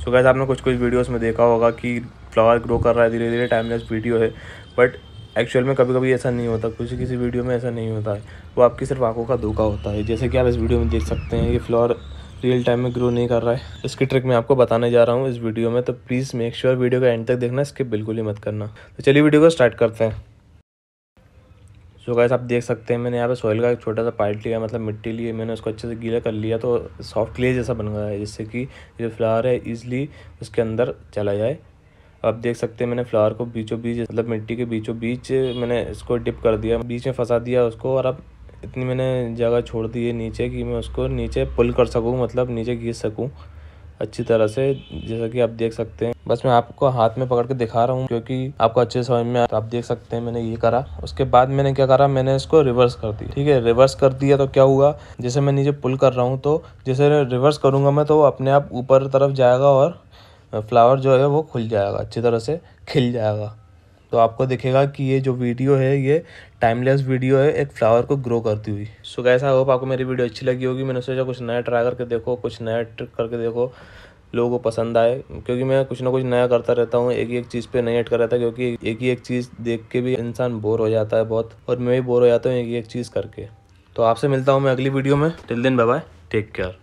सो so gas आपने कुछ कुछ वीडियोस में देखा होगा कि फ्लावर ग्रो कर रहा है धीरे धीरे टाइमलेस वीडियो है बट एक्चुअल में कभी कभी ऐसा नहीं होता किसी किसी वीडियो में ऐसा नहीं होता है वो आपकी सिर्फ आंखों का धोखा होता है जैसे कि आप इस वीडियो में देख सकते हैं ये फ्लावर रियल टाइम में ग्रो नहीं कर रहा है इसकी ट्रिक मैं आपको बताने जा रहा हूँ इस वीडियो में तो प्लीज़ मेक श्योर वीडियो का एंड तक देखना इसके बिल्कुल ही मत करना तो चलिए वीडियो को स्टार्ट करते हैं सो गैस आप देख सकते हैं मैंने यहाँ पे सॉइल का एक छोटा सा पार्ट लिया मतलब मिट्टी लिए मैंने उसको अच्छे से गीला कर लिया तो सॉफ्ट क्ले जैसा बन गया है जिससे कि जो फ्लावर है ईजिली उसके अंदर चला जाए आप देख सकते हैं मैंने फ्लावर को बीचों बीच मतलब मिट्टी के बीचों बीच मैंने इसको डिप कर दिया बीच में फंसा दिया उसको और अब इतनी मैंने जगह छोड़ दी है नीचे कि मैं उसको नीचे पुल कर सकूँ मतलब नीचे घीस सकूँ अच्छी तरह से जैसा कि आप देख सकते हैं बस मैं आपको हाथ में पकड़ के दिखा रहा हूँ क्योंकि आपको अच्छे समझ में आप देख सकते हैं मैंने ये करा उसके बाद मैंने क्या करा मैंने इसको रिवर्स कर दी ठीक है रिवर्स कर दिया तो क्या हुआ जैसे मैं नीचे पुल कर रहा हूँ तो जैसे रिवर्स करूँगा मैं तो अपने आप ऊपर तरफ जाएगा और फ्लावर जो है वो खुल जाएगा अच्छी तरह से खिल जाएगा तो आपको दिखेगा कि ये जो वीडियो है ये टाइमलेस वीडियो है एक फ्लावर को ग्रो करती हुई सो कैसा आई होप आपको मेरी वीडियो अच्छी लगी होगी मैंने सोचा कुछ नया ट्राई करके देखो कुछ नया ट्रिक करके देखो लोगों को पसंद आए क्योंकि मैं कुछ ना कुछ नया करता रहता हूँ एक ही एक चीज़ पे नहीं ऐड कर रहता क्योंकि एक ही एक चीज़ देख के भी इंसान बोर हो जाता है बहुत और मैं भी बोर हो जाता हूँ एक ही एक चीज़ करके तो आपसे मिलता हूँ मैं अगली वीडियो में टिल दिन बाय टेक केयर